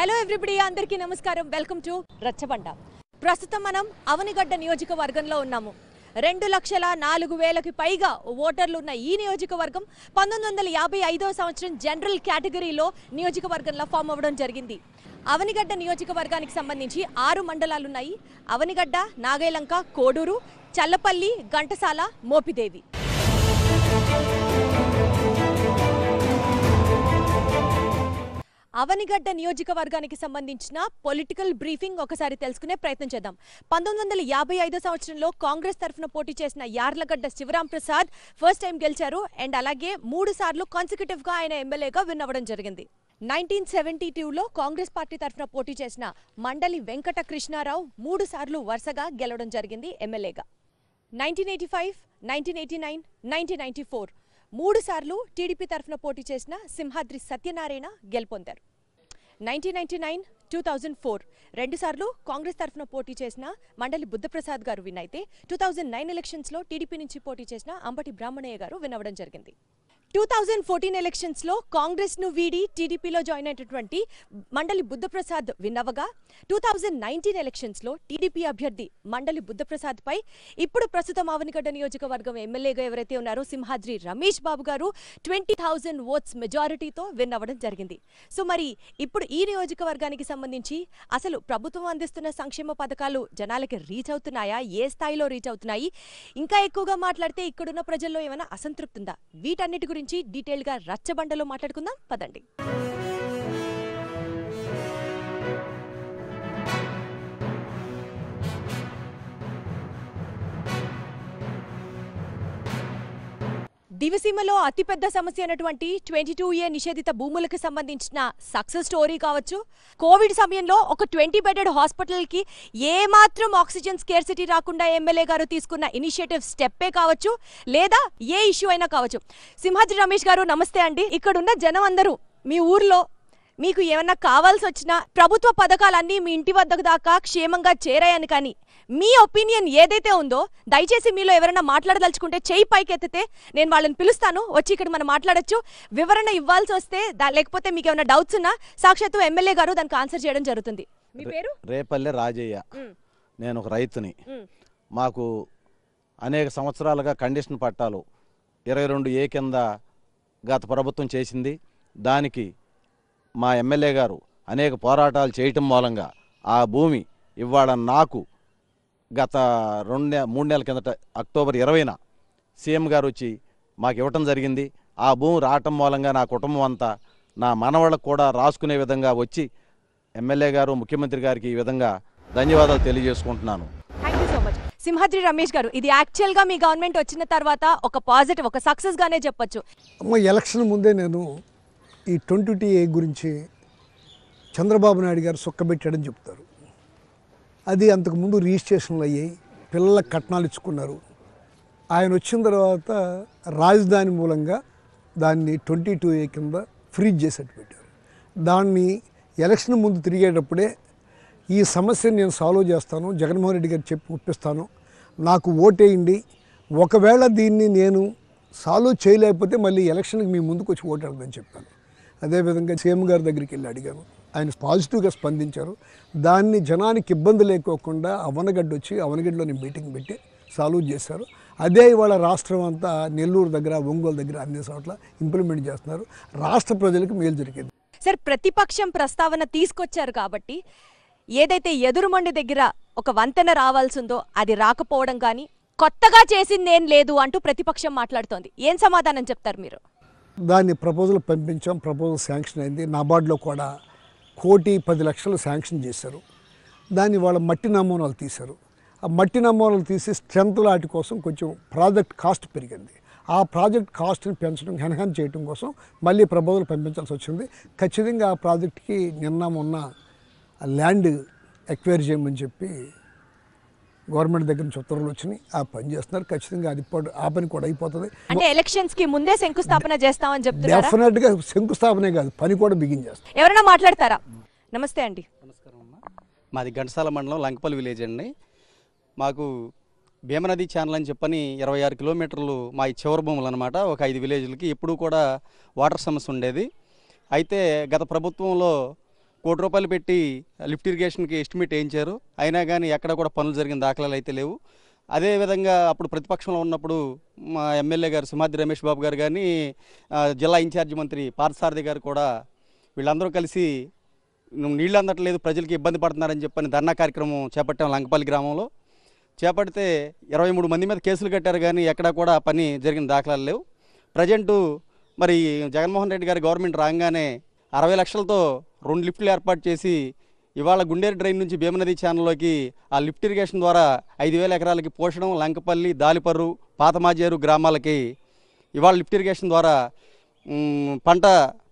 Hello everybody అందరికీ నమస్కారం welcome to రచ్చబండ ప్రస్తుతం మనం అవనిగడ్డ నియోజకవర్గంలో ఉన్నాము రెండు లక్షల నాలుగు వేలకు పైగా ఓటర్లు ఉన్న ఈ నియోజకవర్గం పంతొమ్మిది వందల యాభై ఐదవ సంవత్సరం జనరల్ కేటగిరీలో నియోజకవర్గంలో ఫామ్ అవ్వడం జరిగింది అవనిగడ్డ నియోజకవర్గానికి సంబంధించి ఆరు మండలాలు ఉన్నాయి అవనిగడ్డ నాగైలంక కోడూరు చల్లపల్లి ఘంటసాల మోపిదేవి అవనిగడ్డ నియోజకవర్గానికి సంబంధించిన పొలిటికల్ బ్రీఫింగ్ ఒకసారి తెలుసుకునే ప్రయత్నం చేద్దాం పంతొమ్మిది వందల యాభై సంవత్సరంలో కాంగ్రెస్ తరఫున పోటీ చేసిన యార్లగడ్డ శివరాం ప్రసాద్ ఫస్ట్ టైం గెలిచారు అండ్ అలాగే మూడు సార్లు కాన్సిక్యూటివ్గా ఆయన ఎమ్మెల్యేగా విన్ అవ్వడం జరిగింది నైన్టీన్ సెవెంటీ టూలో కాంగ్రెస్ పార్టీ తరఫున పోటీ చేసిన మండలి వెంకట కృష్ణారావు మూడు సార్లు వరుసగా గెలవడం జరిగింది ఎమ్మెల్యేగా nineteen eighty five nineteen eighty nine nineteen ninety four మూడుసార్లు టీడీపీ తరఫున పోటీ చేసిన సింహాద్రి సత్యనారాయణ గెలుపొందారు nineteen ninety nine two thousand four రెండుసార్లు కాంగ్రెస్ తరఫున పోటీ చేసిన మండలి బుద్ధప్రసాద్ గారు విన్ అయితే టూ థౌజండ్ నైన్ ఎలక్షన్స్లో టీడీపీ నుంచి పోటీ చేసిన అంబటి బ్రాహ్మణయ్య గారు వినవడం జరిగింది టూ థౌజండ్ ఫోర్టీన్ ఎలక్షన్స్లో కాంగ్రెస్ను వీడి టీడీపీలో జాయిన్ అయినటువంటి మండలి బుద్ధప్రసాద్ విన్నవగా టూ థౌజండ్ నైన్టీన్ ఎలక్షన్స్లో టీడీపీ అభ్యర్థి మండలి బుద్ధప్రసాద్పై ఇప్పుడు ప్రస్తుతం ఆవనిగడ్డ నియోజకవర్గం ఎమ్మెల్యేగా ఎవరైతే ఉన్నారో సింహాద్రి రమేష్ బాబు గారు ట్వంటీ థౌజండ్ ఓట్స్ మెజారిటీతో విన్ అవ్వడం జరిగింది సో మరి ఇప్పుడు ఈ నియోజకవర్గానికి సంబంధించి అసలు ప్రభుత్వం అందిస్తున్న సంక్షేమ పథకాలు జనాలకి రీచ్ అవుతున్నాయా ఏ స్థాయిలో రీచ్ అవుతున్నాయి ఇంకా ఎక్కువగా మాట్లాడితే ఇక్కడున్న ప్రజల్లో ఏమైనా అసంతృప్తి ఉందా వీటన్నిటి గురించి గురించి గా రచ్చబండలో మాట్లాడుకుందాం పదండి దివసీమలో అతిపెద్ద సమస్య అయినటువంటి ట్వంటీ టూ ఏ నిషేధిత భూములకు సంబంధించిన సక్సెస్ స్టోరీ కావచ్చు కోవిడ్ సమయంలో ఒక ట్వంటీ బెడెడ్ హాస్పిటల్కి ఏమాత్రం ఆక్సిజన్ స్కేర్సిటీ రాకుండా ఎమ్మెల్యే గారు తీసుకున్న ఇనిషియేటివ్ స్టెప్పే కావచ్చు లేదా ఏ ఇష్యూ అయినా కావచ్చు సింహాద్రి రమేష్ గారు నమస్తే అండి ఇక్కడున్న జనం అందరూ మీ ఊర్లో మీకు ఏమన్నా కావాల్సి వచ్చినా ప్రభుత్వ పథకాలన్నీ మీ ఇంటి వద్దకు దాకా క్షేమంగా చేరాయని కానీ మీ ఒపీనియన్ ఏదైతే ఉందో దయచేసి మీలో ఎవరైనా మాట్లాడదలుచుకుంటే చేయి పైకి ఎత్తితే నేను వాళ్ళని పిలుస్తాను వచ్చి ఇక్కడ మనం మాట్లాడచ్చు వివరణ ఇవ్వాల్సి వస్తే లేకపోతే మీకు ఏమైనా డౌట్స్ ఉన్నా సాక్షాత్ ఎమ్మెల్యే గారు దానికి ఆన్సర్ చేయడం జరుగుతుంది మీ పేరు రేపల్లె రాజయ్య నేను ఒక రైతుని మాకు అనేక సంవత్సరాలుగా కండిషన్ పట్టాలు ఇరవై రెండు ఏ కింద గత ప్రభుత్వం చేసింది దానికి మా ఎమ్మెల్యే గారు అనేక పోరాటాలు చేయటం మూలంగా ఆ భూమి ఇవాళ నాకు గత రెండు నె మూడు నెలల కిందట అక్టోబర్ ఇరవైన సీఎం గారు వచ్చి మాకు ఇవ్వటం జరిగింది ఆ భూమి రావటం మూలంగా నా కుటుంబం అంతా నా మనవాళ్ళకు కూడా రాసుకునే విధంగా వచ్చి ఎమ్మెల్యే గారు ముఖ్యమంత్రి గారికి ఈ విధంగా ధన్యవాదాలు తెలియజేసుకుంటున్నాను సింహాద్రి రమేష్ గారు ఇది యాక్చువల్గా మీ గవర్నమెంట్ వచ్చిన తర్వాత ఒక పాజిటివ్ ఒక సక్సెస్గానే చెప్పొచ్చు అమ్మ ఎలక్షన్ ముందే నేను ఈ ట్వంటీ గురించి చంద్రబాబు నాయుడు గారు సుక్కబెట్టాడని చెప్తారు అది అంతకుముందు రిజిస్ట్రేషన్లు అయ్యాయి పిల్లలకు కట్నాలు ఇచ్చుకున్నారు ఆయన వచ్చిన తర్వాత రాజధాని మూలంగా దాన్ని ట్వంటీ టూ ఏ కింద ఫ్రీజ్ చేసేట్టు పెట్టారు దాన్ని ఎలక్షన్ ముందు తిరిగేటప్పుడే ఈ సమస్యను నేను సాల్వ్ చేస్తాను జగన్మోహన్ రెడ్డి గారు చెప్పి ఒప్పిస్తాను నాకు ఓటేయండి ఒకవేళ దీన్ని నేను సాల్వ్ చేయలేకపోతే మళ్ళీ ఎలక్షన్కి మీ ముందుకు వచ్చి ఓటేడదని చెప్పాను అదేవిధంగా సీఎం గారి దగ్గరికి వెళ్ళి అడిగాను ఆయన పాజిటివ్గా స్పందించారు దాన్ని జనానికి ఇబ్బంది లేకోకుండా అవనగడ్డ వచ్చి అవనగడ్డలోని మీటింగ్ పెట్టి సాల్వ్ చేశారు అదే ఇవాళ రాష్ట్రం అంతా నెల్లూరు దగ్గర ఒంగోలు దగ్గర అన్ని చోట్ల ఇంప్లిమెంట్ చేస్తున్నారు రాష్ట్ర ప్రజలకు మేలు జరిగింది సార్ ప్రతిపక్షం ప్రస్తావన తీసుకొచ్చారు కాబట్టి ఏదైతే ఎదురుమండి దగ్గర ఒక వంతెన రావాల్సిందో అది రాకపోవడం కానీ కొత్తగా చేసిందేం లేదు అంటూ ప్రతిపక్షం మాట్లాడుతోంది ఏం సమాధానం చెప్తారు మీరు దాన్ని ప్రపోజల్ పంపించాం ప్రపోజల్ శాంక్షన్ అయింది నాబార్డులో కూడా కోటి పది లక్షలు శాంక్షన్ చేశారు దాన్ని వాళ్ళ మట్టి నమూనాలు తీశారు ఆ మట్టి నమూనాలు తీసి స్ట్రెంత్ లాంటి కోసం కొంచెం ప్రాజెక్ట్ కాస్ట్ పెరిగింది ఆ ప్రాజెక్ట్ కాస్ట్ని పెంచడం ఎన్హాన్స్ చేయడం కోసం మళ్ళీ ప్రపోజల్ పంపించాల్సి వచ్చింది ఖచ్చితంగా ఆ ప్రాజెక్ట్కి నిన్న మొన్న ల్యాండ్ ఎక్వైర్ చేయమని చెప్పి గవర్నమెంట్ దగ్గర నుంచి ఉత్తర్వులు వచ్చినాయి ఆ పని చేస్తున్నారు ఖచ్చితంగా అది ఆ పని కూడా అయిపోతుంది అంటే ఎలక్షన్స్ కి ముందే శంకుస్థాపన చేస్తామని చెప్తే డెఫినెట్ గా శంకుస్థాపనే కాదు పని కూడా బిగిన్ చేస్తాం ఎవరైనా మాట్లాడతారా నమస్తే అండి నమస్కారం అమ్మ మాది ఘంటసాల మండలం లంకపల్లి విలేజ్ అండి మాకు భీమనది ఛానల్ అని చెప్పని ఇరవై ఆరు కిలోమీటర్లు మా ఈ చివరి భూములు అనమాట ఒక ఐదు విలేజ్లకి ఎప్పుడూ కూడా వాటర్ సమస్య ఉండేది అయితే గత ప్రభుత్వంలో కోటి రూపాయలు పెట్టి లిఫ్ట్ ఇరిగేషన్కి ఎస్టిమేట్ వేయించారు అయినా కానీ ఎక్కడ కూడా పనులు జరిగిన దాఖలాలు అయితే లేవు అదేవిధంగా అప్పుడు ప్రతిపక్షంలో ఉన్నప్పుడు మా ఎమ్మెల్యే గారు సుమాద్రి రమేష్ బాబు గారు కానీ జిల్లా ఇన్ఛార్జి మంత్రి పార్థసారథి గారు కూడా వీళ్ళందరూ కలిసి నీళ్ళు అందట్లేదు ప్రజలకి ఇబ్బంది పడుతున్నారని చెప్పని ధర్నా కార్యక్రమం చేపట్టాం లంకపల్లి గ్రామంలో చేపడితే ఇరవై మూడు మంది మీద కేసులు కట్టారు కానీ ఎక్కడా కూడా పని జరిగిన దాఖలాలు లేవు ప్రజెంటు మరి జగన్మోహన్ రెడ్డి గారి గవర్నమెంట్ రాగానే అరవై లక్షలతో రెండు లిఫ్ట్లు ఏర్పాటు చేసి ఇవాళ గుండేరు డ్రైన్ నుంచి భీమనది ఛానల్లోకి ఆ లిఫ్ట్ ఇరిగేషన్ ద్వారా ఐదు వేల ఎకరాలకి పోషణం లంకపల్లి దాలిపర్రు పాతమాజేరు గ్రామాలకి ఇవాళ లిఫ్ట్ ఇరిగేషన్ ద్వారా పంట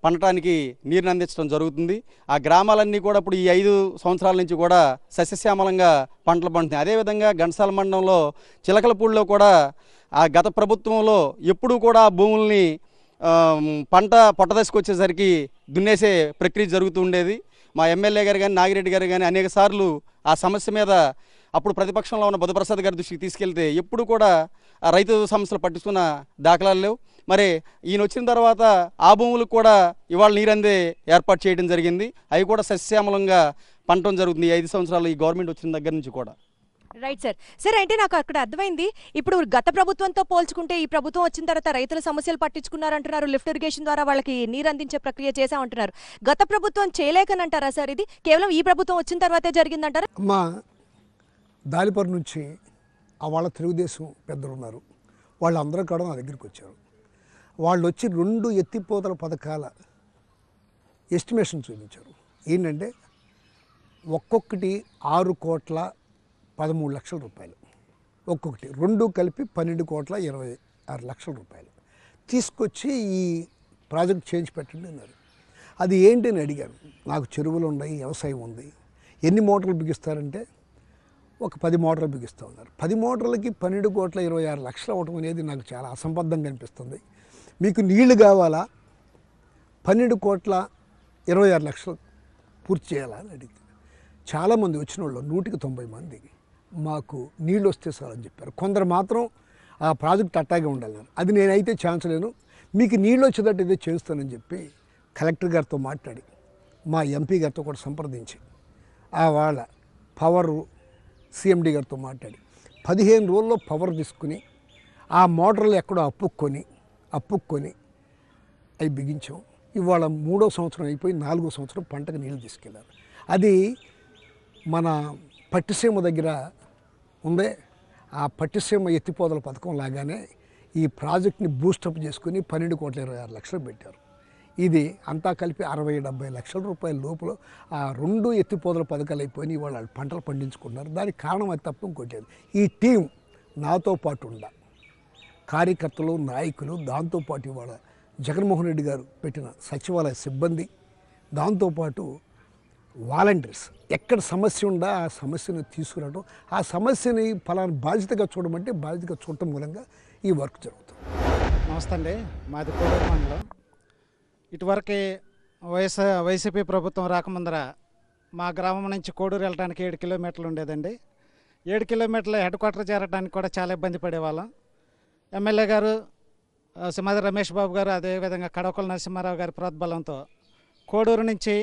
పండటానికి నీరుని అందించడం జరుగుతుంది ఆ గ్రామాలన్నీ కూడా ఇప్పుడు ఈ ఐదు సంవత్సరాల నుంచి కూడా సస్యశ్యామలంగా పంటలు పండుతాయి అదేవిధంగా ఘనసాల మండలంలో చిలకలపూడిలో కూడా ఆ గత ప్రభుత్వంలో ఎప్పుడూ కూడా భూముల్ని పంట పొట్ట వచ్చేసరికి దున్నేసే ప్రక్రియ జరుగుతూ ఉండేది మా ఎమ్మెల్యే గారు కానీ నాగిరెడ్డి గారు కానీ అనేక సార్లు ఆ సమస్య మీద అప్పుడు ప్రతిపక్షంలో ఉన్న బుధప్రసాద్ గారి దృష్టికి తీసుకెళ్తే ఎప్పుడు కూడా రైతు సమస్యలు పట్టించుకున్న దాఖలాలు లేవు మరి ఈయన వచ్చిన తర్వాత ఆ భూములకు కూడా ఇవాళ నీరందే ఏర్పాటు చేయడం జరిగింది అవి కూడా సస్యామలంగా పంటం జరుగుతుంది ఐదు సంవత్సరాలు ఈ గవర్నమెంట్ వచ్చిన దగ్గర నుంచి కూడా రైట్ సార్ సార్ అంటే నాకు అక్కడ అర్థమైంది ఇప్పుడు గత ప్రభుత్వంతో పోల్చుకుంటే ఈ ప్రభుత్వం వచ్చిన తర్వాత రైతుల సమస్యలు పట్టించుకున్నారంటున్నారు లిఫ్ట్ ఇరిగేషన్ ద్వారా వాళ్ళకి నీరు అందించే ప్రక్రియ చేశామంటున్నారు గత ప్రభుత్వం చేయలేకనంటారా సార్ ఇది కేవలం ఈ ప్రభుత్వం వచ్చిన తర్వాతే జరిగిందంటారా అమ్మా దాలిపర్ నుంచి వాళ్ళ తెలుగుదేశం పెద్దలు ఉన్నారు వాళ్ళందరూ కూడా నా దగ్గరికి వచ్చారు వాళ్ళు వచ్చి రెండు ఎత్తిపోతల పథకాల ఎస్టిమేషన్ చూపించారు ఏంటంటే ఒక్కొక్కటి ఆరు కోట్ల పదమూడు లక్షల రూపాయలు ఒక్కొక్కటి రెండు కలిపి పన్నెండు కోట్ల ఇరవై ఆరు లక్షల రూపాయలు తీసుకొచ్చి ఈ ప్రాజెక్ట్ చేయించి పెట్టండి అన్నారు అది ఏంటి అని అడిగాను నాకు చెరువులు ఉన్నాయి వ్యవసాయం ఉంది ఎన్ని మోటార్లు బిగిస్తారంటే ఒక పది మోటార్లు బిగిస్తూ ఉన్నారు పది మోటార్లకి పన్నెండు కోట్ల ఇరవై ఆరు లక్షలు అవ్వటం అనేది నాకు చాలా అసంబద్ధంగా అనిపిస్తుంది మీకు నీళ్లు కావాలా పన్నెండు కోట్ల ఇరవై ఆరు లక్షలు పూర్తి చేయాలా అని అడిగింది చాలామంది వచ్చిన వాళ్ళు నూటికి తొంభై మంది మాకు నీళ్ళు వస్తే సార్ అని చెప్పారు కొందరు మాత్రం ఆ ప్రాజెక్ట్ అట్టాగే ఉండాలి అది నేనైతే ఛాన్స్ లేను మీకు నీళ్ళు వచ్చేటట్టు ఏదో చేస్తానని చెప్పి కలెక్టర్ గారితో మాట్లాడి మా ఎంపీ గారితో కూడా సంప్రదించి ఆ వాళ్ళ పవరు సిఎండి గారితో మాట్లాడి పదిహేను రోజుల్లో పవర్ తీసుకుని ఆ మోటార్లు ఎక్కడో అప్పుక్కొని అప్పుక్కొని అవి బిగించాం ఇవాళ మూడో సంవత్సరం అయిపోయి నాలుగో సంవత్సరం పంటకు నీళ్ళు తీసుకెళ్ళారు అది మన పట్టిసీమ దగ్గర ఉందే ఆ పట్టిసీమ ఎత్తిపోదల పథకం లాగానే ఈ ప్రాజెక్ట్ని బూస్టప్ చేసుకుని పన్నెండు కోట్ల ఇరవై ఆరు లక్షలు పెట్టారు ఇది అంతా కలిపి అరవై డెబ్బై లక్షల రూపాయల లోపల ఆ రెండు ఎత్తిపోదల పథకాలు అయిపోయి వాళ్ళు పంటలు పండించుకున్నారు దానికి కారణం అది తప్ప ఇంకోటి ఈ టీం నాతో పాటు ఉండ కార్యకర్తలు నాయకులు దాంతోపాటు ఇవాళ జగన్మోహన్ రెడ్డి గారు పెట్టిన సచివాలయ సిబ్బంది దాంతోపాటు వాలంటీర్స్ ఎక్కడ సమస్య ఉందా ఆ సమస్యను తీసుకురావడం ఆ సమస్యని ఫలాన్ని బాధ్యతగా చూడమంటే బాధ్యతగా చూడటం మూలంగా ఈ వర్క్ జరుగుతుంది నమస్తే అండి మాది కోడూరు మండలం ఇటువరకే వైఎస్ వైసీపీ ప్రభుత్వం రాకముందర మా గ్రామం నుంచి కోడూరు వెళ్ళడానికి ఏడు కిలోమీటర్లు ఉండేదండి ఏడు కిలోమీటర్ల హెడ్ క్వార్టర్ చేరడానికి కూడా చాలా ఇబ్బంది పడేవాళ్ళం ఎమ్మెల్యే గారు సింహాద్రి రమేష్ బాబు గారు అదేవిధంగా కడవకుల నరసింహారావు గారి ప్రోద్బలంతో కోడూరు నుంచి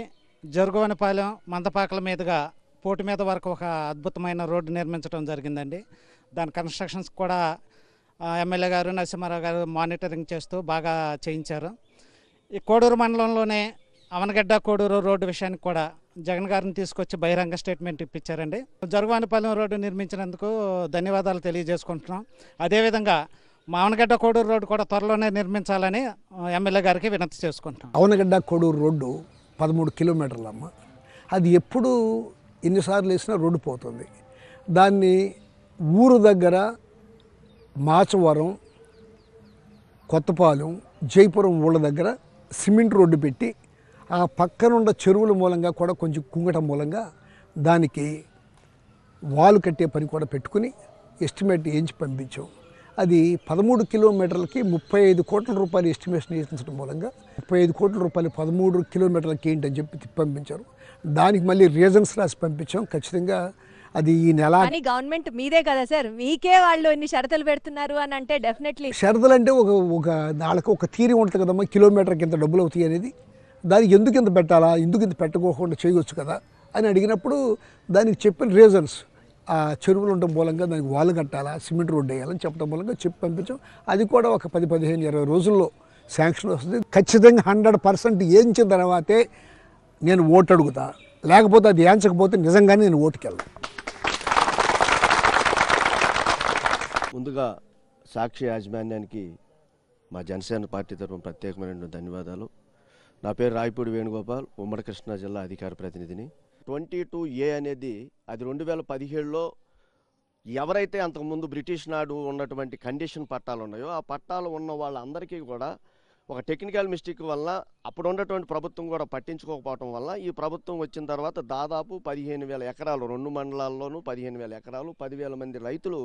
జరుగువనపాలెం మందపాకల మీదుగా పోటీ మీద వరకు ఒక అద్భుతమైన రోడ్డు నిర్మించడం జరిగిందండి దాని కన్స్ట్రక్షన్స్ కూడా ఎమ్మెల్యే గారు నరసింహారావు గారు మానిటరింగ్ చేస్తూ బాగా చేయించారు ఈ కోడూరు మండలంలోనే అవనగడ్డ కోడూరు రోడ్డు విషయానికి కూడా జగన్ గారిని తీసుకొచ్చి బహిరంగ స్టేట్మెంట్ ఇప్పించారండి జరుగువనపాలెం రోడ్డు నిర్మించినందుకు ధన్యవాదాలు తెలియజేసుకుంటున్నాం అదేవిధంగా మావనగడ్డ కోడూరు రోడ్డు కూడా త్వరలోనే నిర్మించాలని ఎమ్మెల్యే గారికి వినతి చేసుకుంటున్నాం అవనగడ్డ కోడూరు రోడ్డు పదమూడు కిలోమీటర్లు అమ్మ అది ఎప్పుడు ఎన్నిసార్లు వేసినా రోడ్డు పోతుంది దాన్ని ఊరు దగ్గర మాచవరం కొత్తపాలెం జైపురం ఊళ్ళ దగ్గర సిమెంట్ రోడ్డు పెట్టి ఆ ఉన్న చెరువుల మూలంగా కూడా కొంచెం కుంగటం మూలంగా దానికి వాలు కట్టే పని కూడా పెట్టుకుని ఎస్టిమేట్ వేయించి పంపించాం అది పదమూడు కిలోమీటర్లకి ముప్పై ఐదు కోట్ల రూపాయలు ఎస్టిమేషన్ వేయించడం మూలంగా ముప్పై ఐదు కోట్ల రూపాయలు పదమూడు కిలోమీటర్లకి ఏంటని చెప్పి పంపించారు దానికి మళ్ళీ రీజన్స్ రాసి పంపించాం ఖచ్చితంగా అది ఈ నెల గవర్నమెంట్ మీదే కదా సార్ మీకే వాళ్ళు ఎన్ని షరతులు పెడుతున్నారు అని అంటే డెఫినెట్లీ షరతులు అంటే ఒక ఒక నాలుగు ఒక తీరి ఉంటుంది కదమ్మా కిలోమీటర్కి ఇంత డబ్బులు అవుతాయి అనేది దానికి ఎందుకు ఇంత పెట్టాలా ఎందుకు ఇంత పెట్టుకోకుండా చేయవచ్చు కదా అని అడిగినప్పుడు దానికి చెప్పిన రీజన్స్ ఆ చెరువులు ఉండడం మూలంగా దానికి వాళ్ళు కట్టాలా సిమెంట్ రోడ్డు వేయాలని చెప్పడం మూలంగా చెప్పి పంపించాం అది కూడా ఒక పది పదిహేను ఇరవై రోజుల్లో శాంక్షన్ వస్తుంది ఖచ్చితంగా హండ్రెడ్ పర్సెంట్ ఏంచిన తర్వాతే నేను ఓటు అడుగుతా లేకపోతే అది ఏంచకపోతే నిజంగానే నేను ఓటుకెళ్ళను ముందుగా సాక్షి యాజమాన్యానికి మా జనసేన పార్టీ తరఫున ప్రత్యేకమైన ధన్యవాదాలు నా పేరు రాయపూడి వేణుగోపాల్ ఉమ్మడి కృష్ణా జిల్లా అధికార ప్రతినిధిని ట్వంటీ టూ ఏ అనేది అది రెండు వేల పదిహేడులో ఎవరైతే అంతకుముందు బ్రిటిష్ నాడు ఉన్నటువంటి కండిషన్ పట్టాలు ఉన్నాయో ఆ పట్టాలు ఉన్న వాళ్ళందరికీ కూడా ఒక టెక్నికల్ మిస్టేక్ వల్ల అప్పుడు ఉన్నటువంటి ప్రభుత్వం కూడా పట్టించుకోకపోవటం వల్ల ఈ ప్రభుత్వం వచ్చిన తర్వాత దాదాపు పదిహేను వేల ఎకరాలు రెండు మండలాల్లోనూ పదిహేను వేల ఎకరాలు పదివేల మంది రైతులు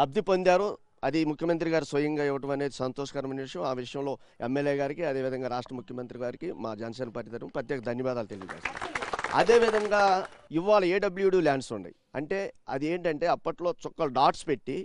లబ్ధి పొందారు అది ముఖ్యమంత్రి గారు స్వయంగా ఇవ్వడం అనేది సంతోషకరమైన విషయం ఆ విషయంలో ఎమ్మెల్యే గారికి అదేవిధంగా రాష్ట్ర ముఖ్యమంత్రి గారికి మా జనసేన పార్టీ తరఫున ప్రత్యేక ధన్యవాదాలు తెలియజేస్తాను అదేవిధంగా ఇవాళ ఏడబ్ల్యూడి ల్యాండ్స్ ఉన్నాయి అంటే అది ఏంటంటే అప్పట్లో చుక్కలు డాట్స్ పెట్టి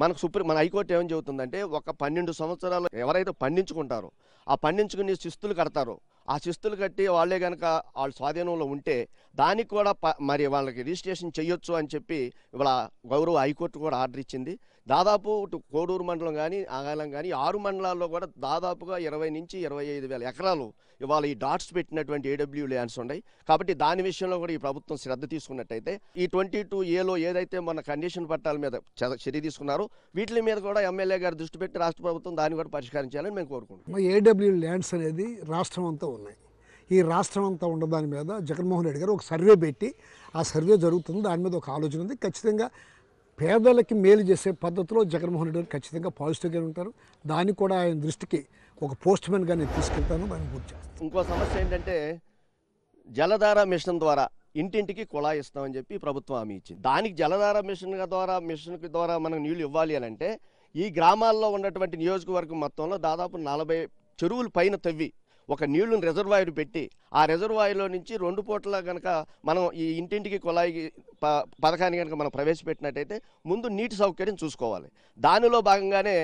మనకు సుప్రీం మన హైకోర్టు ఏమని చెబుతుందంటే ఒక పన్నెండు సంవత్సరాలు ఎవరైతే పండించుకుంటారో ఆ పండించుకుని శిస్తులు కడతారో ఆ శిస్తులు కట్టి వాళ్ళే కనుక వాళ్ళ స్వాధీనంలో ఉంటే దానికి కూడా మరి వాళ్ళకి రిజిస్ట్రేషన్ చేయొచ్చు అని చెప్పి ఇవాళ గౌరవ హైకోర్టు కూడా ఆర్డర్ ఇచ్చింది దాదాపు ఇటు కోడూరు మండలం కానీ ఆగాలం కానీ ఆరు మండలాల్లో కూడా దాదాపుగా ఇరవై నుంచి ఇరవై ఐదు వేల ఎకరాలు ఇవాళ ఈ డాట్స్ పెట్టినటువంటి ఏడబ్ల్యూ ల్యాండ్స్ ఉన్నాయి కాబట్టి దాని విషయంలో కూడా ఈ ప్రభుత్వం శ్రద్ధ తీసుకున్నట్టయితే ఈ ట్వంటీ టూ ఏలో ఏదైతే మన కండిషన్ పట్టాల మీద చర్య తీసుకున్నారో వీటి మీద కూడా ఎమ్మెల్యే గారు దృష్టి పెట్టి రాష్ట్ర ప్రభుత్వం దాన్ని కూడా పరిష్కరించాలని మేము కోరుకుంటున్నాం ఏడబ్ల్యూ ల్యాండ్స్ అనేది రాష్ట్రం అంతా ఉన్నాయి ఈ రాష్ట్రం అంతా ఉండదాని దాని మీద జగన్మోహన్ రెడ్డి గారు ఒక సర్వే పెట్టి ఆ సర్వే జరుగుతుంది దాని మీద ఒక ఆలోచన ఉంది ఖచ్చితంగా పేదలకి మేలు చేసే పద్ధతిలో జగన్మోహన్ రెడ్డి గారు ఖచ్చితంగా పాజిటివ్గా ఉంటారు దాన్ని కూడా ఆయన దృష్టికి ఒక పోస్ట్ మ్యాన్గా నేను తీసుకెళ్తాను ఆయన పూర్తి చేస్తాను ఇంకో సమస్య ఏంటంటే జలధార మిషన్ ద్వారా ఇంటింటికి కుళాయి ఇస్తామని చెప్పి ప్రభుత్వం హామీ ఇచ్చింది దానికి జలధార మిషన్ ద్వారా మిషన్ ద్వారా మనం నీళ్లు ఇవ్వాలి అని అంటే ఈ గ్రామాల్లో ఉన్నటువంటి నియోజకవర్గం మొత్తంలో దాదాపు నలభై చెరువులు పైన తవ్వి ఒక నీళ్లను రిజర్వాయర్ పెట్టి ఆ రిజర్వాయర్లో నుంచి రెండు పూటలా కనుక మనం ఈ ఇంటింటికి కుళాయి ప పథకాన్ని కనుక మనం ప్రవేశపెట్టినట్టయితే ముందు నీటి సౌకర్యం చూసుకోవాలి దానిలో భాగంగానే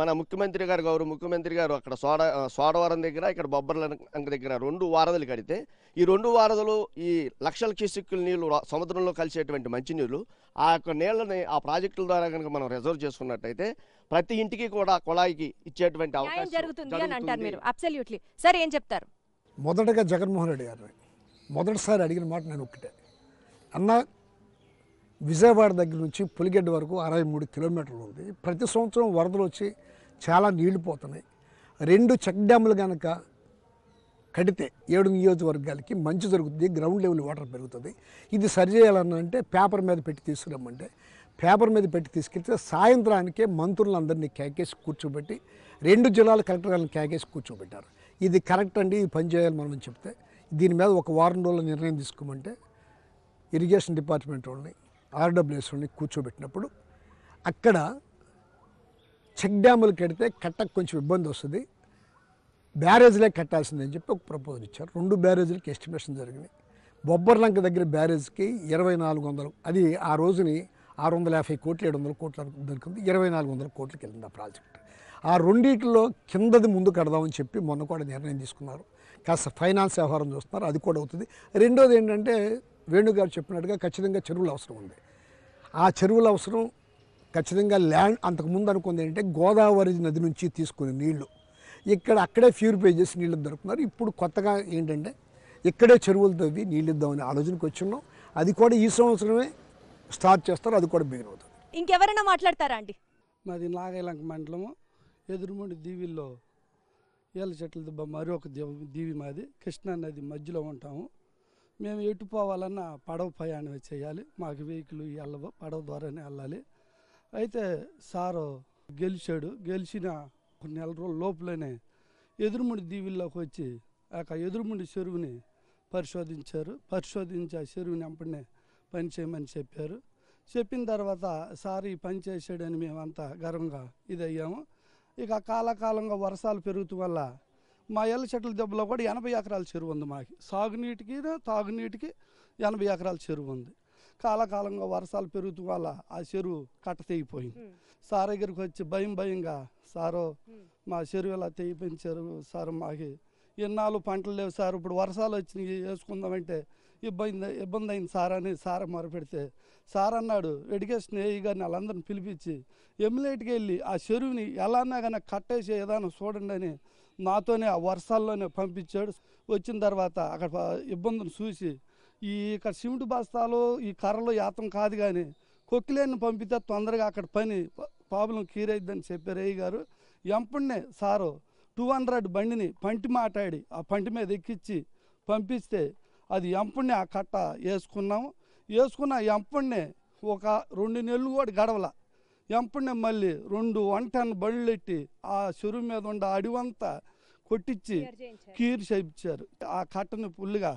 మన ముఖ్యమంత్రి గారు గౌరవ ముఖ్యమంత్రి గారు అక్కడ సోడ సోడవరం దగ్గర ఇక్కడ బొబ్బర్ల దగ్గర రెండు వారధులు కడితే ఈ రెండు వారధులు ఈ లక్షల క్యూసిక్కుల నీళ్లు సముద్రంలో కలిసేటువంటి మంచినీళ్ళు ఆ యొక్క నీళ్ళని ఆ ప్రాజెక్టుల ద్వారా కనుక మనం రిజర్వ్ చేసుకున్నట్టయితే ప్రతి ఇంటికి కూడా కుళాయికి ఇచ్చేటువంటి అవకాశం జరుగుతుంది అని అంటారు మీరు అబ్సల్యూట్లీ సార్ ఏం చెప్తారు మొదటగా జగన్మోహన్ రెడ్డి గారు మొదటిసారి అడిగిన మాట నేను ఒక్కటే అన్న విజయవాడ దగ్గర నుంచి పులిగడ్డ వరకు అరవై మూడు కిలోమీటర్లు ఉంది ప్రతి సంవత్సరం వరదలు వచ్చి చాలా నీళ్లు పోతున్నాయి రెండు చెక్ డ్యాములు కనుక కడితే ఏడు నియోజకవర్గాలకి మంచి జరుగుతుంది గ్రౌండ్ లెవెల్ వాటర్ పెరుగుతుంది ఇది చేయాలన్నా అంటే పేపర్ మీద పెట్టి తీసుకురమ్మంటే పేపర్ మీద పెట్టి తీసుకెళ్తే సాయంత్రానికే మంత్రులందరినీ కేకేసి కూర్చోబెట్టి రెండు జిల్లాల గారిని కేకేసి కూర్చోబెట్టారు ఇది కరెక్ట్ అండి ఇది పనిచేయాలి మనం చెప్తే దీని మీద ఒక వారం రోజుల నిర్ణయం తీసుకోమంటే ఇరిగేషన్ డిపార్ట్మెంట్ వాళ్ళని ఆర్డబ్ల్యూఎస్ వాళ్ళని కూర్చోబెట్టినప్పుడు అక్కడ చెక్ డ్యాములు కడితే కట్టకు కొంచెం ఇబ్బంది వస్తుంది బ్యారేజ్లే కట్టాల్సిందని చెప్పి ఒక ప్రపోజల్ ఇచ్చారు రెండు బ్యారేజీలకి ఎస్టిమేషన్ జరిగినాయి బొబ్బర్లంక దగ్గర బ్యారేజ్కి ఇరవై నాలుగు వందలు అది ఆ రోజుని ఆరు వందల యాభై కోట్లు ఏడు వందల కోట్ల దొరికింది ఇరవై నాలుగు వందల కోట్లకి వెళ్ళింది ఆ ప్రాజెక్ట్ ఆ రెండింటిలో కిందది ముందు కడదామని చెప్పి మొన్న కూడా నిర్ణయం తీసుకున్నారు కాస్త ఫైనాన్స్ వ్యవహారం చూస్తున్నారు అది కూడా అవుతుంది రెండోది ఏంటంటే వేణుగారు చెప్పినట్టుగా ఖచ్చితంగా చెరువులు అవసరం ఉంది ఆ చెరువుల అవసరం ఖచ్చితంగా ల్యాండ్ అంతకుముందు అనుకుంది ఏంటంటే గోదావరి నది నుంచి తీసుకునే నీళ్లు ఇక్కడ అక్కడే ప్యూరిఫై చేసి నీళ్ళు దొరుకుతున్నారు ఇప్పుడు కొత్తగా ఏంటంటే ఇక్కడే చెరువులు తవ్వి నీళ్ళు ఇద్దామనే ఆలోచనకు వచ్చున్నాం అది కూడా ఈ సంవత్సరమే స్టార్ట్ చేస్తారు అది కూడా బిగిన్ అవుతుంది ఇంకెవరైనా మాట్లాడతారా అండి మాది నాగైలంక మండలము ఎదురుముడి దీవిల్లో ఏళ్ళ చెట్ల దుబ్బ మరి ఒక దీవి మాది కృష్ణా నది మధ్యలో ఉంటాము మేము ఎటు పోవాలన్నా పడవ ప్రయాణం చేయాలి మాకు వెహికల్ వెళ్ళవు పడవ ద్వారానే వెళ్ళాలి అయితే సారు గెలిచాడు గెలిచిన కొన్ని నెల రోజుల లోపలనే ఎదురుముడి దీవిల్లోకి వచ్చి ఆ యొక్క ఎదురుముడి చెరువుని పరిశోధించారు పరిశోధించి ఆ చెరువుని అంపడనే పని చేయమని చెప్పారు చెప్పిన తర్వాత సార్ ఈ పని చేసాడని మేమంతా గర్వంగా ఇదయ్యాము ఇక కాలకాలంగా వర్షాలు పెరుగుతూ వల్ల మా ఎల్ల చెట్ల దెబ్బలో కూడా ఎనభై ఎకరాల చెరువు ఉంది మాకు సాగునీటికి తాగునీటికి ఎనభై ఎకరాల చెరువు ఉంది కాలకాలంగా వర్షాలు పెరుగుతూ వల్ల ఆ చెరువు కట్ట తెగిపోయింది సార్ దగ్గరికి వచ్చి భయం భయంగా సారో మా చెరువు ఇలా తెగిపోయిన చెరువు సార్ మాకు ఎన్నాళ్ళు పంటలు లేవు సార్ ఇప్పుడు వర్షాలు వచ్చినాయి వేసుకుందామంటే ఇబ్బంది ఇబ్బంది అయింది సార్ అని సార్ మొరపెడితే సార్ అన్నాడు ఎడ్యుకేషన్ ఏఈ గారిని వాళ్ళందరిని పిలిపించి ఎమ్మెల్యేటికి వెళ్ళి ఆ చెరువుని ఎలానా కానీ కట్టేసి ఏదైనా చూడండి అని నాతోనే ఆ వర్షాల్లోనే పంపించాడు వచ్చిన తర్వాత అక్కడ ఇబ్బందులు చూసి ఈ ఇక్కడ సిమెంట్ బస్తాలు ఈ కర్రలు యాతం కాదు కానీ కొక్కిలేని పంపితే తొందరగా అక్కడ పని ప్రాబ్లం క్యూర్ అయిద్దని చెప్పారు ఏఈ గారు ఎంపడినే సారు టూ హండ్రెడ్ బండిని పంటి మాట్లాడి ఆ పంటి మీద ఎక్కించి పంపిస్తే అది ఎంపుణ్ణి ఆ కట్ట వేసుకున్నాము వేసుకున్న ఎంపుణ్ణి ఒక రెండు నెలలు కూడా గడవల ఎంపుణ్ణి మళ్ళీ రెండు వంటను బళ్ళెట్టి ఆ చెరువు మీద ఉండే అడివంతా కొట్టించి కీరు చేయించారు ఆ కట్టని ఫుల్గా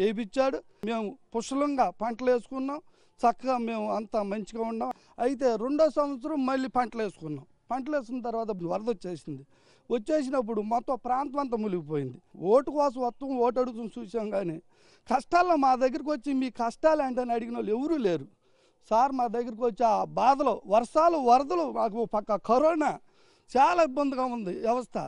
వేయించాడు మేము పుష్లంగా పంటలు వేసుకున్నాం చక్కగా మేము అంతా మంచిగా ఉన్నాం అయితే రెండో సంవత్సరం మళ్ళీ పంటలు వేసుకున్నాం పంటలు వేసుకున్న తర్వాత వరద వచ్చేసింది వచ్చేసినప్పుడు మొత్తం ప్రాంతం అంతా మునిగిపోయింది ఓటు కోసం వస్తాం ఓటు అడుగుతుంది చూసాం కానీ కష్టాల్లో మా దగ్గరికి వచ్చి మీ కష్టాలు ఏంటని అడిగిన వాళ్ళు ఎవరూ లేరు సార్ మా దగ్గరికి వచ్చి ఆ బాధలు వర్షాలు వరదలు మాకు పక్క కరోనా చాలా ఇబ్బందిగా ఉంది వ్యవస్థ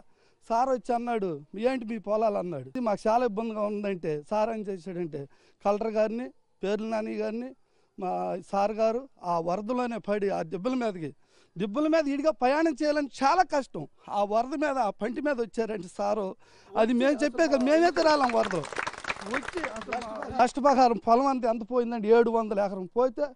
సార్ వచ్చి అన్నాడు ఏంటి మీ పొలాలు అన్నాడు మాకు చాలా ఇబ్బందిగా ఉందంటే సార్ ఏం చేశాడంటే కలెక్టర్ గారిని పేర్ల నాని గారిని మా సార్ గారు ఆ వరదలోనే పడి ఆ దెబ్బల మీదకి దిబ్బల మీద ఈడిగా ప్రయాణం చేయాలని చాలా కష్టం ఆ వరద మీద ఆ పంటి మీద వచ్చారంటే సారు అది మేము చెప్పేది మేమే తిరాలం వరద వచ్చి నష్టపరిహారం పొలం అంతా ఎంత పోయిందండి ఏడు వందల ఎకరం పోతే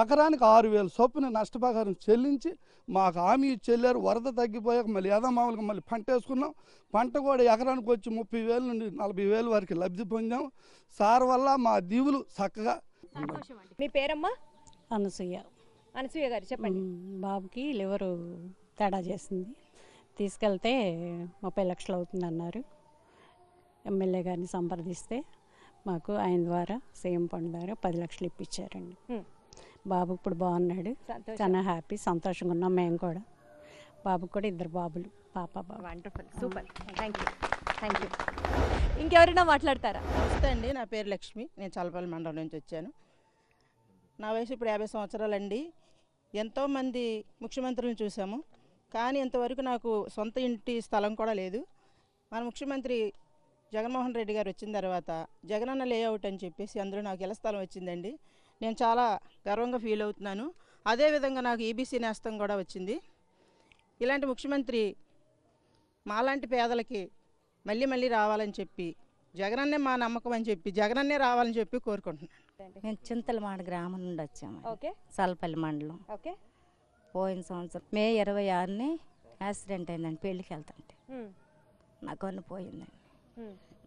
ఎకరానికి ఆరు వేలు చొప్పున నష్టపరిహారం చెల్లించి మాకు హామీ చెల్లారు వరద తగ్గిపోయాక మళ్ళీ ఏదో మామూలుగా మళ్ళీ పంట వేసుకున్నాం పంట కూడా ఎకరానికి వచ్చి ముప్పై వేల నుండి నలభై వేలు వరకు లబ్ధి పొందాం సార్ వల్ల మా దీవులు చక్కగా మీ పేరమ్మా అనసూయ అనసూయ గారు చెప్పండి బాబుకి లివరు తేడా చేసింది తీసుకెళ్తే ముప్పై లక్షలు అవుతుంది అన్నారు ఎమ్మెల్యే గారిని సంప్రదిస్తే మాకు ఆయన ద్వారా సీఎం ఫండ్ ద్వారా పది లక్షలు ఇప్పించారండి బాబు ఇప్పుడు బాగున్నాడు చాలా హ్యాపీ సంతోషంగా ఉన్నాం మేము కూడా బాబుకి కూడా ఇద్దరు బాబులు పాప బాబు wonderful super thank you thank you ఇంకెవరైనా మాట్లాడతారా నమస్తే అండి నా పేరు లక్ష్మి నేను చలపల్లి మండలం నుంచి వచ్చాను నా వయసు ఇప్పుడు యాభై సంవత్సరాలండి ఎంతోమంది ముఖ్యమంత్రులను చూసాము కానీ ఇంతవరకు నాకు సొంత ఇంటి స్థలం కూడా లేదు మన ముఖ్యమంత్రి జగన్మోహన్ రెడ్డి గారు వచ్చిన తర్వాత జగనన్న లేఅవుట్ అని చెప్పేసి అందులో నాకు ఇళ్ళ స్థలం వచ్చిందండి నేను చాలా గర్వంగా ఫీల్ అవుతున్నాను అదేవిధంగా నాకు ఈబీసీ e నేస్తం కూడా వచ్చింది ఇలాంటి ముఖ్యమంత్రి మాలాంటి పేదలకి మళ్ళీ మళ్ళీ రావాలని చెప్పి జగనన్నే మా నమ్మకం అని చెప్పి జగనన్నే రావాలని చెప్పి కోరుకుంటున్నాను మేము చింతలమాడ గ్రామం నుండి వచ్చాము ఓకే సల్పల్లి మండలం ఓకే పోయిన సంవత్సరం మే ఇరవై ఆరుని యాక్సిడెంట్ అయిందండి పెళ్ళికి వెళ్తాంటే నా కొన్ని పోయిందండి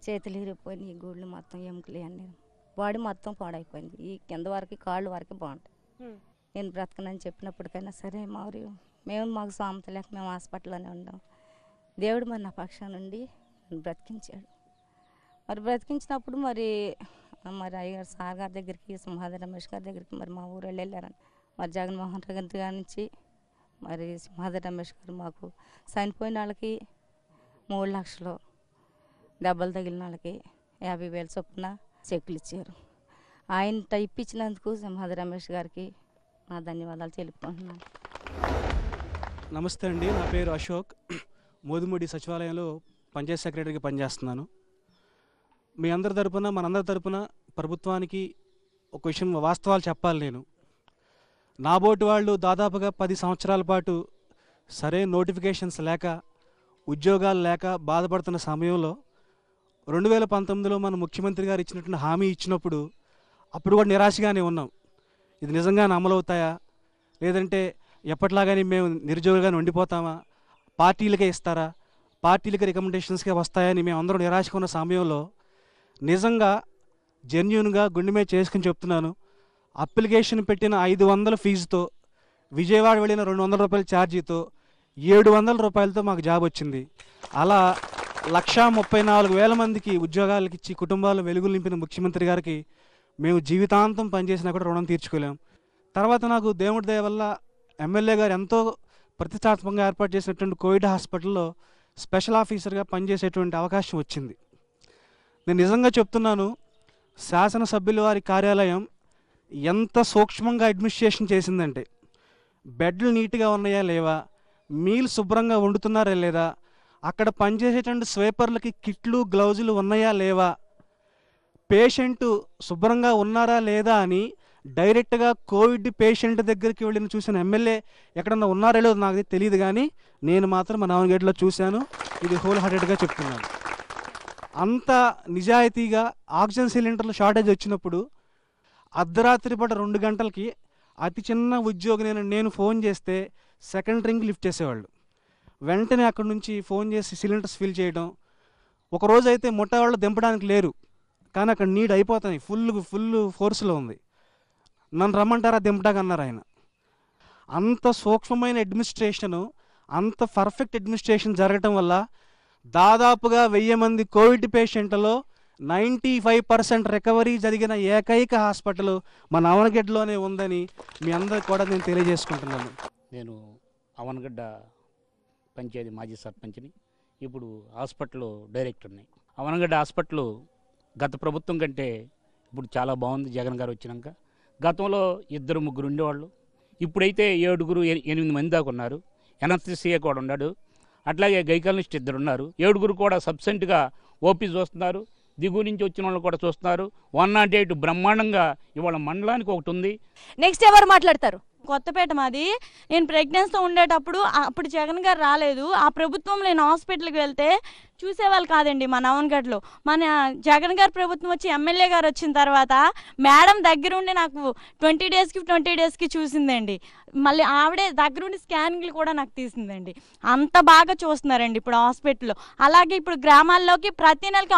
చేతులు ఇరిగిపోయినాయి గుళ్ళు మొత్తం ఎముకలు అన్నీ బాడీ మొత్తం పాడైపోయింది ఈ కింద వరకు కాళ్ళు వరకు బాగుంటాయి నేను బ్రతకనని చెప్పినప్పటికైనా సరే మరి మేము మాకు స్వామత లేక మేము హాస్పిటల్లోనే ఉన్నాం దేవుడు మరి నా పక్షం నుండి బ్రతికించాడు మరి బ్రతికించినప్పుడు మరి అనుకుంటున్నాం మరి అయ్యగారు సార్ గారి దగ్గరికి సింహాద రమేష్ గారి దగ్గరికి మరి మా ఊరు వెళ్ళారని మరి జగన్మోహన్ రెడ్డి గారి నుంచి మరి సింహాద రమేష్ గారు మాకు చనిపోయిన వాళ్ళకి మూడు లక్షలు డబ్బులు తగిలిన వాళ్ళకి యాభై వేల చొప్పున చెక్కులు ఇచ్చారు ఆయన టైప్ ఇచ్చినందుకు సింహాద్రి రమేష్ గారికి నా ధన్యవాదాలు తెలుపుకుంటున్నాను నమస్తే అండి నా పేరు అశోక్ మోదుమూడి సచివాలయంలో పంచాయత్ సెక్రటరీగా పనిచేస్తున్నాను మీ అందరి తరపున మనందరి తరపున ప్రభుత్వానికి ఒక విషయం వాస్తవాలు చెప్పాలి నేను నా బోటు వాళ్ళు దాదాపుగా పది సంవత్సరాల పాటు సరే నోటిఫికేషన్స్ లేక ఉద్యోగాలు లేక బాధపడుతున్న సమయంలో రెండు వేల పంతొమ్మిదిలో మన ముఖ్యమంత్రి గారు ఇచ్చినటువంటి హామీ ఇచ్చినప్పుడు అప్పుడు కూడా నిరాశగానే ఉన్నాం ఇది అమలు అమలవుతాయా లేదంటే ఎప్పట్లాగానే మేము నిరుద్యోగులుగానే ఉండిపోతామా పార్టీలకే ఇస్తారా పార్టీలకి రికమెండేషన్స్కే వస్తాయని మేము అందరం నిరాశకున్న సమయంలో నిజంగా జెన్యున్గా గుండె మీద చేసుకుని చెప్తున్నాను అప్లికేషన్ పెట్టిన ఐదు వందల ఫీజుతో విజయవాడ వెళ్ళిన రెండు వందల రూపాయల ఛార్జీతో ఏడు వందల రూపాయలతో మాకు జాబ్ వచ్చింది అలా లక్షా ముప్పై నాలుగు వేల మందికి ఉద్యోగాలకు ఇచ్చి కుటుంబాలు వెలుగులు నింపిన ముఖ్యమంత్రి గారికి మేము జీవితాంతం పనిచేసినా కూడా రుణం తీర్చుకోలేం తర్వాత నాకు దేవుడి దయ వల్ల ఎమ్మెల్యే గారు ఎంతో ప్రతిష్టాత్మకంగా ఏర్పాటు చేసినటువంటి కోవిడ్ హాస్పిటల్లో స్పెషల్ ఆఫీసర్గా పనిచేసేటువంటి అవకాశం వచ్చింది నేను నిజంగా చెప్తున్నాను శాసనసభ్యుల వారి కార్యాలయం ఎంత సూక్ష్మంగా అడ్మినిస్ట్రేషన్ చేసిందంటే బెడ్లు నీట్గా ఉన్నాయా లేవా మీల్ శుభ్రంగా వండుతున్నారా లేదా అక్కడ పనిచేసేటువంటి స్వేపర్లకి కిట్లు గ్లౌజులు ఉన్నాయా లేవా పేషెంటు శుభ్రంగా ఉన్నారా లేదా అని డైరెక్ట్గా కోవిడ్ పేషెంట్ దగ్గరికి వెళ్ళిన చూసిన ఎమ్మెల్యే ఎక్కడన్నా ఉన్నారో లేదో నాకు తెలియదు కానీ నేను మాత్రం మా నాన్నగేట్లో చూశాను ఇది హోల్ హార్టెడ్గా చెప్తున్నాను అంత నిజాయితీగా ఆక్సిజన్ సిలిండర్లు షార్టేజ్ వచ్చినప్పుడు అర్ధరాత్రి పట రెండు గంటలకి అతి చిన్న ఉద్యోగి నేను నేను ఫోన్ చేస్తే సెకండ్ రింగ్ లిఫ్ట్ చేసేవాళ్ళు వెంటనే అక్కడ నుంచి ఫోన్ చేసి సిలిండర్స్ ఫిల్ చేయడం ఒకరోజు అయితే ముఠా వాళ్ళు దింపడానికి లేరు కానీ అక్కడ నీడ్ అయిపోతాయి ఫుల్ ఫుల్ ఫోర్స్లో ఉంది నన్ను రమ్మంటారా దింపడానికి అన్నారు ఆయన అంత సూక్ష్మమైన అడ్మినిస్ట్రేషను అంత పర్ఫెక్ట్ అడ్మినిస్ట్రేషన్ జరగటం వల్ల దాదాపుగా వెయ్యి మంది కోవిడ్ పేషెంట్లలో నైంటీ ఫైవ్ పర్సెంట్ రికవరీ జరిగిన ఏకైక హాస్పిటల్ మన అవనగడ్డలోనే ఉందని మీ అందరికి కూడా నేను తెలియజేసుకుంటున్నాను నేను అవనగడ్డ పంచాయతీ మాజీ సర్పంచ్ని ఇప్పుడు హాస్పిటల్ డైరెక్టర్ని అవనగడ్డ హాస్పిటల్ గత ప్రభుత్వం కంటే ఇప్పుడు చాలా బాగుంది జగన్ గారు వచ్చినాక గతంలో ఇద్దరు ముగ్గురు ఉండేవాళ్ళు ఇప్పుడైతే ఏడుగురు ఎనిమిది మంది దాకా ఉన్నారు ఎన్ఎస్సీఏ కూడా ఉన్నాడు అట్లాగే గైకాలనిస్ట్ ఇద్దరు ఉన్నారు ఏడుగురు కూడా సబ్సెంట్గా ఓపీ చూస్తున్నారు దిగు నుంచి వచ్చిన వాళ్ళు కూడా చూస్తున్నారు వన్ నాట్ ఎయిట్ బ్రహ్మాండంగా ఇవాళ మండలానికి ఒకటి ఉంది నెక్స్ట్ ఎవరు మాట్లాడతారు కొత్తపేట మాది నేను ప్రెగ్నెన్సీతో ఉండేటప్పుడు అప్పుడు జగన్ గారు రాలేదు ఆ ప్రభుత్వం నేను హాస్పిటల్కి వెళ్తే చూసేవాళ్ళు కాదండి మా నవన్గఢ్లో మన జగన్ గారు ప్రభుత్వం వచ్చి ఎమ్మెల్యే గారు వచ్చిన తర్వాత మేడం దగ్గరుండి నాకు ట్వంటీ డేస్కి ట్వంటీ డేస్కి చూసిందండి మళ్ళీ ఆవిడే దగ్గరుండి స్కానింగ్లు కూడా నాకు తీసిందండి అంత బాగా చూస్తున్నారండి ఇప్పుడు హాస్పిటల్లో అలాగే ఇప్పుడు గ్రామాల్లోకి ప్రతి నెలకి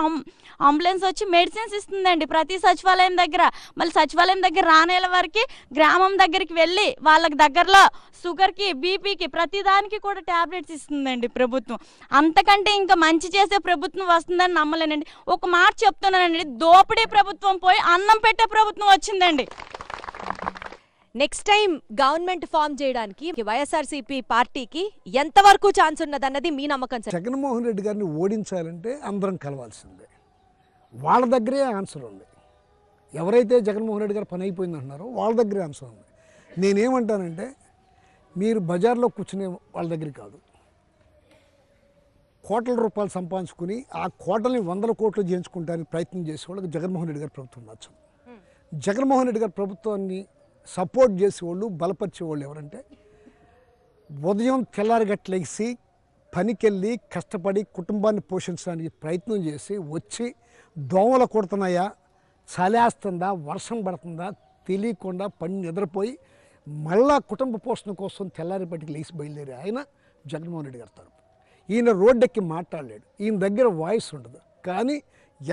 అంబులెన్స్ వచ్చి మెడిసిన్స్ ఇస్తుందండి ప్రతి సచివాలయం దగ్గర మళ్ళీ సచివాలయం దగ్గర రానేల వరకు గ్రామం దగ్గరికి వెళ్ళి వాళ్ళకి దగ్గరలో షుగర్కి బీపీకి ప్రతిదానికి కూడా ట్యాబ్లెట్స్ ఇస్తుందండి ప్రభుత్వం అంతకంటే ఇంకా మంచి చేసే ప్రభుత్వం వస్తుందని నమ్మలేనండి ఒక మాట చెప్తున్నానండి దోపిడీ ప్రభుత్వం పోయి అన్నం పెట్టే ప్రభుత్వం వచ్చిందండి నెక్స్ట్ టైం గవర్నమెంట్ ఫామ్ చేయడానికి వైఎస్ఆర్సీపీ పార్టీకి ఎంతవరకు ఛాన్స్ ఉన్నదన్నది మీ నమ్మకం జగన్మోహన్ రెడ్డి గారిని ఓడించాలంటే అందరం కలవాల్సిందే వాళ్ళ దగ్గరే ఆన్సర్ ఉంది ఎవరైతే జగన్మోహన్ రెడ్డి గారు పని అయిపోయింది అంటున్నారో వాళ్ళ దగ్గరే ఆన్సర్ ఉంది నేనేమంటానంటే మీరు బజార్లో కూర్చునే వాళ్ళ దగ్గర కాదు కోట్ల రూపాయలు సంపాదించుకుని ఆ కోటల్ని వందల కోట్లు చేయించుకుంటానికి ప్రయత్నం చేసే వాళ్ళకి జగన్మోహన్ రెడ్డి గారి ప్రభుత్వం నచ్చదు hmm. జగన్మోహన్ రెడ్డి గారి ప్రభుత్వాన్ని సపోర్ట్ చేసేవాళ్ళు బలపరిచేవాళ్ళు ఎవరంటే ఉదయం తెల్లారగట్లేసి పనికెళ్ళి కష్టపడి కుటుంబాన్ని పోషించడానికి ప్రయత్నం చేసి వచ్చి దోమలు కొడుతున్నాయా చలేస్తుందా వర్షం పడుతుందా తెలియకుండా పని నిద్రపోయి మళ్ళా కుటుంబ పోషణ కోసం తెల్లారిపటికి లేచి బయలుదేరి ఆయన జగన్మోహన్ రెడ్డి గారు తరపు ఈయన రోడ్డెక్కి మాట్లాడలేడు ఈయన దగ్గర వాయిస్ ఉండదు కానీ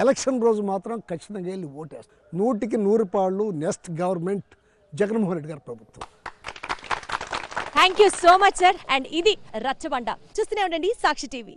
ఎలక్షన్ రోజు మాత్రం ఖచ్చితంగా వెళ్ళి ఓటేస్తారు నూటికి నూరు పాళ్ళు నెక్స్ట్ గవర్నమెంట్ జగన్మోహన్ రెడ్డి గారి ప్రభుత్వం thank you so much sir and ఇది రచ్చబండ చూస్తూనే ఉండండి సాక్షి టీవీ